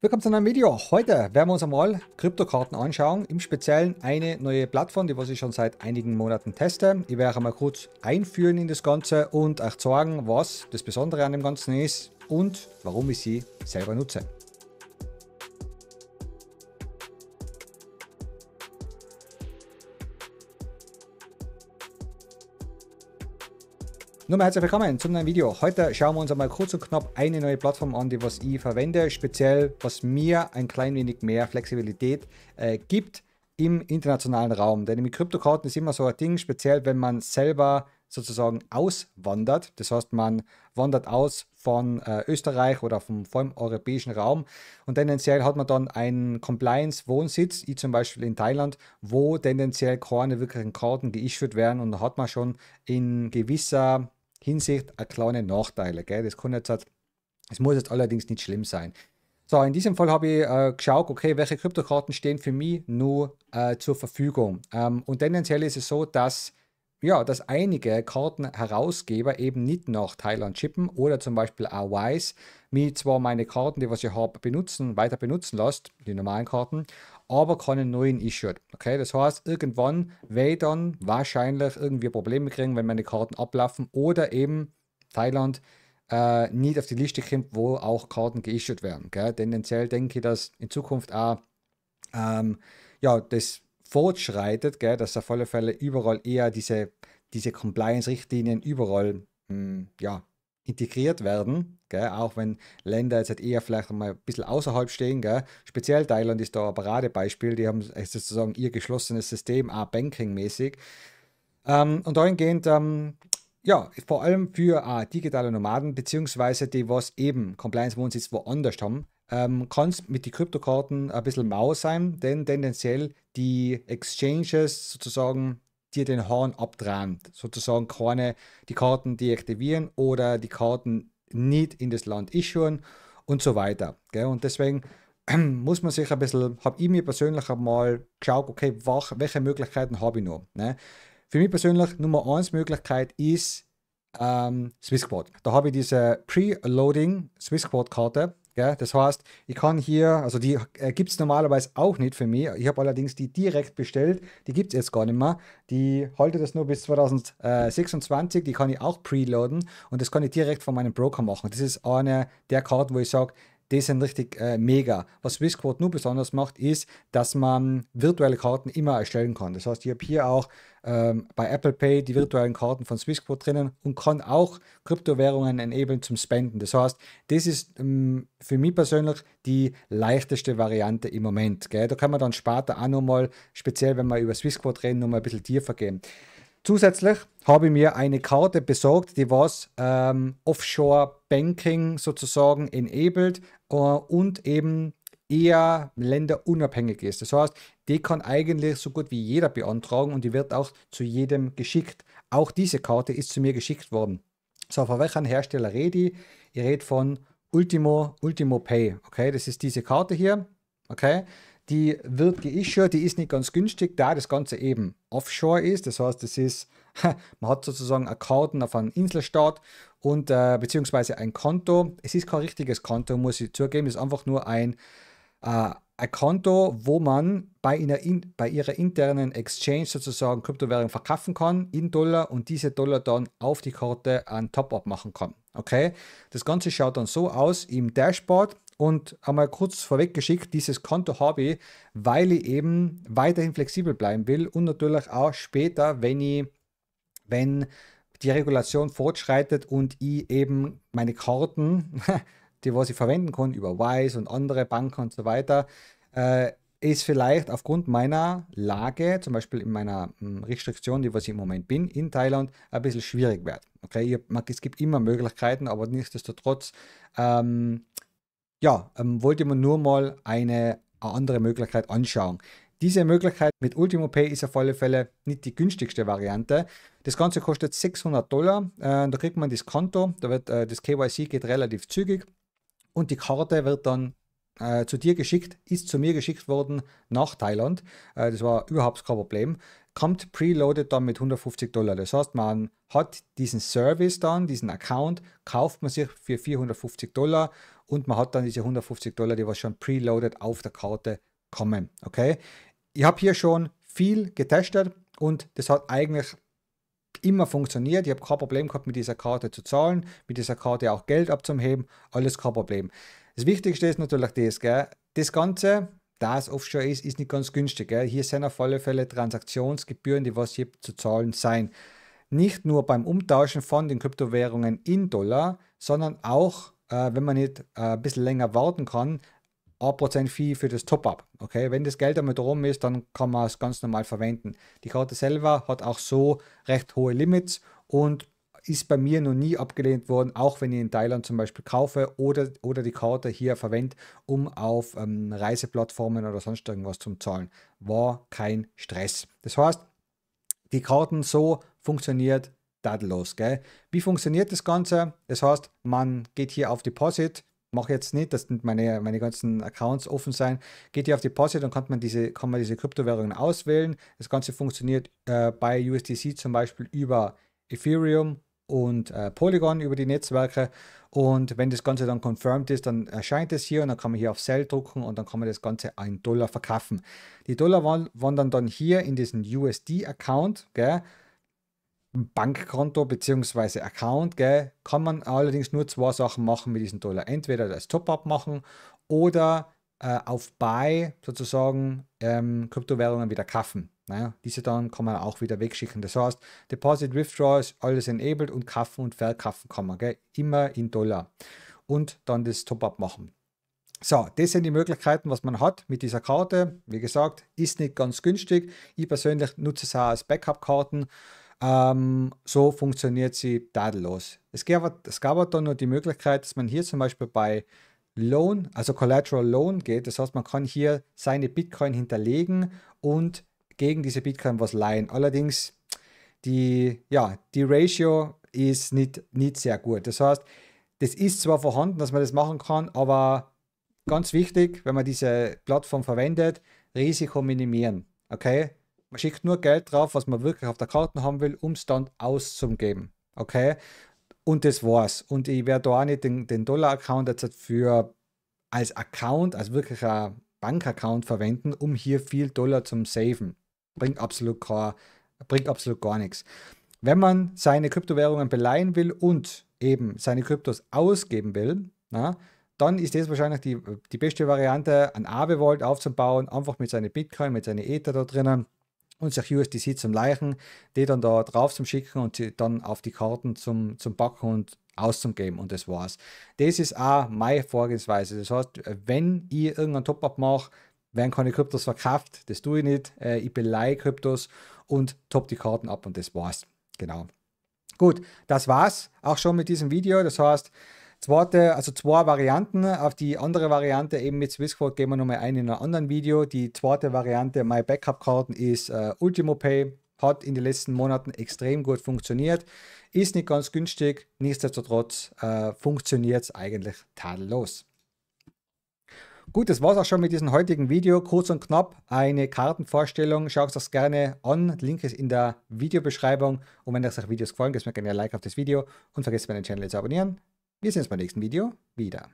Willkommen zu einem Video. Heute werden wir uns einmal Kryptokarten anschauen, im Speziellen eine neue Plattform, die was ich schon seit einigen Monaten teste. Ich werde einmal kurz einführen in das Ganze und euch zeigen, was das Besondere an dem Ganzen ist und warum ich sie selber nutze. Nochmal herzlich willkommen zum neuen Video. Heute schauen wir uns einmal kurz und knapp eine neue Plattform an, die was ich verwende, speziell was mir ein klein wenig mehr Flexibilität äh, gibt im internationalen Raum. Denn mit Kryptokarten ist immer so ein Ding, speziell wenn man selber sozusagen auswandert. Das heißt, man wandert aus von äh, Österreich oder vom, vom europäischen Raum und tendenziell hat man dann einen Compliance-Wohnsitz, wie zum Beispiel in Thailand, wo tendenziell keine wirklichen Karten geissued werden und da hat man schon in gewisser Hinsicht ein kleine Nachteile. Gell? Das kann jetzt halt, muss jetzt allerdings nicht schlimm sein. So, in diesem Fall habe ich äh, geschaut, okay, welche Kryptokarten stehen für mich nur äh, zur Verfügung. Ähm, und tendenziell ist es so, dass, ja, dass einige Kartenherausgeber eben nicht nach Thailand chippen oder zum Beispiel auch AYs, mir zwar meine Karten, die was ich habe, benutzen, weiter benutzen lässt, die normalen Karten, aber keinen neuen issued. Okay, das heißt, irgendwann werden dann wahrscheinlich irgendwie Probleme kriegen, wenn meine Karten ablaufen oder eben Thailand äh, nicht auf die Liste kommt, wo auch Karten geissued werden. Gell? Tendenziell denke ich, dass in Zukunft auch ähm, ja, das fortschreitet, gell? dass auf alle Fälle überall eher diese, diese Compliance-Richtlinien überall mh, hm, ja, integriert werden, gell? auch wenn Länder jetzt halt eher vielleicht mal ein bisschen außerhalb stehen. Gell? Speziell Thailand ist da ein Paradebeispiel, die haben sozusagen ihr geschlossenes System, auch Banking-mäßig. Ähm, und dahingehend, ähm, ja, vor allem für äh, digitale Nomaden, beziehungsweise die, was eben Compliance-Wohnsitz woanders haben, ähm, kann es mit den Kryptokarten ein bisschen mau sein, denn tendenziell die Exchanges sozusagen dir den Horn abträumt. Sozusagen keine, die Karten deaktivieren oder die Karten nicht in das Land issuen und so weiter. Gell? Und deswegen muss man sich ein bisschen, habe ich mir persönlich einmal geschaut, okay, welche Möglichkeiten habe ich noch? Ne? Für mich persönlich Nummer 1 Möglichkeit ist ähm, SwissQuad. Da habe ich diese Pre-Loading SwissQuad-Karte, ja, das heißt, ich kann hier, also die äh, gibt es normalerweise auch nicht für mich. Ich habe allerdings die direkt bestellt. Die gibt es jetzt gar nicht mehr. Die halte das nur bis 2026. Die kann ich auch preloaden und das kann ich direkt von meinem Broker machen. Das ist eine der Karten, wo ich sage, die sind richtig äh, mega. Was Swissquote nur besonders macht, ist, dass man virtuelle Karten immer erstellen kann. Das heißt, ich habe hier auch ähm, bei Apple Pay die virtuellen Karten von Swissquote drinnen und kann auch Kryptowährungen enablen zum Spenden. Das heißt, das ist ähm, für mich persönlich die leichteste Variante im Moment. Gell? Da kann man dann später auch nochmal, speziell wenn wir über Swissquote reden, nochmal ein bisschen tiefer gehen. Zusätzlich habe ich mir eine Karte besorgt, die was ähm, Offshore Banking sozusagen enabled äh, und eben eher länderunabhängig ist. Das heißt, die kann eigentlich so gut wie jeder beantragen und die wird auch zu jedem geschickt. Auch diese Karte ist zu mir geschickt worden. So, von welchem Hersteller rede ich? Ich rede von Ultimo, Ultimo Pay. Okay, das ist diese Karte hier. Okay, die wird geissued, die ist nicht ganz günstig, da das Ganze eben offshore ist. Das heißt, es ist, man hat sozusagen einen Karten auf einem Inselstaat und äh, beziehungsweise ein Konto. Es ist kein richtiges Konto, muss ich zugeben, es ist einfach nur ein, äh, ein Konto, wo man bei, einer, in, bei ihrer internen Exchange sozusagen Kryptowährung verkaufen kann in Dollar und diese Dollar dann auf die Karte an Top-Up machen kann. Okay, das Ganze schaut dann so aus im Dashboard. Und einmal kurz vorweggeschickt, dieses Konto habe ich, weil ich eben weiterhin flexibel bleiben will und natürlich auch später, wenn ich, wenn die Regulation fortschreitet und ich eben meine Karten, die was ich verwenden kann, über Wise und andere Banken und so weiter, äh, ist vielleicht aufgrund meiner Lage, zum Beispiel in meiner hm, Restriktion, die was ich im Moment bin, in Thailand, ein bisschen schwierig wird. Okay, ich, es gibt immer Möglichkeiten, aber nichtsdestotrotz ähm, ja, ähm, wollte man nur mal eine, eine andere Möglichkeit anschauen. Diese Möglichkeit mit Ultimo Pay ist auf alle Fälle nicht die günstigste Variante. Das Ganze kostet 600 Dollar. Äh, da kriegt man das Konto, da wird, äh, das KYC geht relativ zügig und die Karte wird dann äh, zu dir geschickt, ist zu mir geschickt worden nach Thailand. Äh, das war überhaupt kein Problem. Kommt preloaded dann mit 150 Dollar. Das heißt, man hat diesen Service dann, diesen Account, kauft man sich für 450 Dollar und man hat dann diese 150 Dollar, die was schon preloaded auf der Karte kommen. Okay, ich habe hier schon viel getestet und das hat eigentlich immer funktioniert. Ich habe kein Problem gehabt, mit dieser Karte zu zahlen, mit dieser Karte auch Geld abzuheben, alles kein Problem. Das Wichtigste ist natürlich das, gell? das Ganze, da es Offshore ist, ist nicht ganz günstig. Gell? Hier sind auf alle Fälle Transaktionsgebühren, die was hier zu zahlen sein. Nicht nur beim Umtauschen von den Kryptowährungen in Dollar, sondern auch äh, wenn man nicht äh, ein bisschen länger warten kann, 1% Fee für das Top-Up. Okay, wenn das Geld damit rum ist, dann kann man es ganz normal verwenden. Die Karte selber hat auch so recht hohe Limits und ist bei mir noch nie abgelehnt worden, auch wenn ich in Thailand zum Beispiel kaufe oder, oder die Karte hier verwende, um auf ähm, Reiseplattformen oder sonst irgendwas zu zahlen. War kein Stress. Das heißt, die Karten so funktioniert tadellos. Gell? Wie funktioniert das Ganze? Das heißt, man geht hier auf Deposit, mache jetzt nicht, dass meine, meine ganzen Accounts offen sein, geht hier auf Deposit und kann man diese, kann man diese Kryptowährungen auswählen. Das Ganze funktioniert äh, bei USDC zum Beispiel über Ethereum und äh, Polygon über die Netzwerke. Und wenn das Ganze dann confirmed ist, dann erscheint es hier und dann kann man hier auf Sell drucken und dann kann man das Ganze einen Dollar verkaufen. Die Dollar wandern dann hier in diesen USD-Account, Bankkonto bzw. Account, gell, kann man allerdings nur zwei Sachen machen mit diesem Dollar. Entweder das Top-Up machen oder äh, auf Buy sozusagen ähm, Kryptowährungen wieder kaufen. Naja, ne? diese dann kann man auch wieder wegschicken. Das heißt, Deposit, Withdraw ist alles enabled und kaufen und verkaufen kann man. Gell? Immer in Dollar. Und dann das Top-Up machen. So, das sind die Möglichkeiten, was man hat mit dieser Karte. Wie gesagt, ist nicht ganz günstig. Ich persönlich nutze es auch als Backup-Karten. Ähm, so funktioniert sie tadellos. Es gab, es gab aber dann nur die Möglichkeit, dass man hier zum Beispiel bei Loan, also Collateral Loan geht. Das heißt, man kann hier seine Bitcoin hinterlegen und gegen diese Bitcoin was leihen. Allerdings, die, ja, die Ratio ist nicht, nicht sehr gut. Das heißt, das ist zwar vorhanden, dass man das machen kann, aber ganz wichtig, wenn man diese Plattform verwendet, Risiko minimieren. Okay? Man schickt nur Geld drauf, was man wirklich auf der Karte haben will, um es dann auszugeben. Okay? Und das war's. Und ich werde da auch nicht den, den Dollar-Account jetzt für als Account, als wirklicher Bank-Account verwenden, um hier viel Dollar zum Saven. Bringt absolut, gar, bringt absolut gar nichts. Wenn man seine Kryptowährungen beleihen will und eben seine Kryptos ausgeben will, na, dann ist das wahrscheinlich die, die beste Variante, ein Aave-Vault aufzubauen, einfach mit seinen Bitcoin, mit seinen Ether da drinnen und sich USDC zum Leichen, die dann da drauf zum Schicken und dann auf die Karten zum, zum Backen und auszugeben und das war's. Das ist auch meine Vorgehensweise. Das heißt, wenn ich irgendein Top-Up mache, werden keine Kryptos verkauft, das tue ich nicht. Äh, ich beleihe Kryptos und top die Karten ab und das war's. Genau. Gut, das war's auch schon mit diesem Video. Das heißt, Zweite, also zwei Varianten. Auf die andere Variante eben mit Swissquote gehen wir nochmal ein in einem anderen Video. Die zweite Variante, My Backup Karten, ist äh, Ultimo Pay. Hat in den letzten Monaten extrem gut funktioniert. Ist nicht ganz günstig, nichtsdestotrotz äh, funktioniert es eigentlich tadellos. Gut, das war es auch schon mit diesem heutigen Video. Kurz und knapp eine Kartenvorstellung. Schaut das gerne an. Link ist in der Videobeschreibung. Und wenn euch Videos gefallen, gebt mir gerne ein Like auf das Video und vergesst meinen Channel zu abonnieren. Wir sehen uns beim nächsten Video wieder.